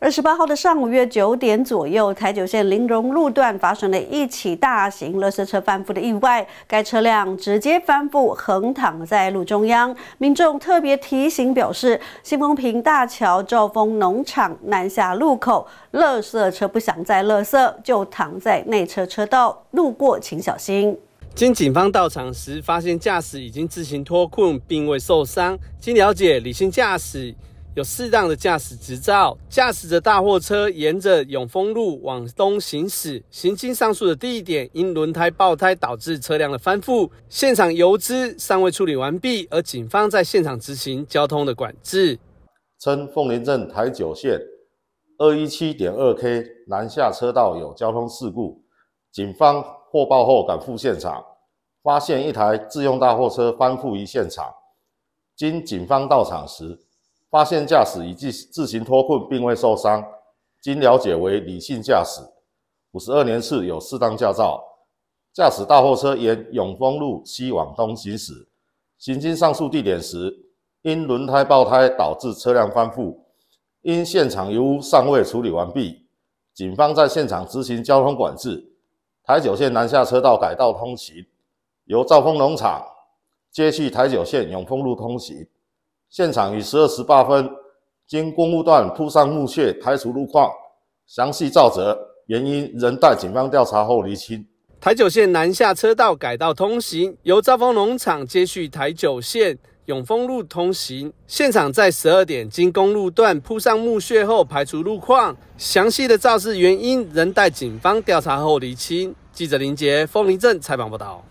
二十八号的上午约九点左右，台九线林荣路段发生了一起大型垃色车翻覆的意外，该车辆直接翻覆横躺在路中央。民众特别提醒表示，新丰平大桥兆丰农场南下路口，乐色车不想再乐色，就躺在内侧车道，路过请小心。经警方到场时发现，驾驶已经自行脱困，并未受伤。经了解，理性驾驶。有适当的驾驶执照，驾驶着大货车沿着永丰路往东行驶，行经上述的地点，因轮胎爆胎导致车辆的翻覆，现场油脂尚未处理完毕，而警方在现场执行交通的管制。称凤林镇台九线二一七点二 K 南下车道有交通事故，警方获报后赶赴现场，发现一台自用大货车翻覆于现场，经警方到场时。发现驾驶已自自行脱困，并未受伤。经了解，为理性驾驶，五十二年次有适当驾照，驾驶大货车沿永丰路西往东行驶。行经上述地点时，因轮胎爆胎导致车辆翻覆。因现场油污尚未处理完毕，警方在现场执行交通管制，台九线南下车道改道通行，由兆丰农场接续台九线永丰路通行。现场于十二时八分，经公路段铺上木屑，排除路况，详细照责原因仍待警方调查后厘清。台九线南下车道改道通行，由兆丰农场接续台九线永丰路通行。现场在十二点经公路段铺上木屑后，排除路况，详细的肇事原因仍待警方调查后厘清。记者林杰，丰林镇采访报道。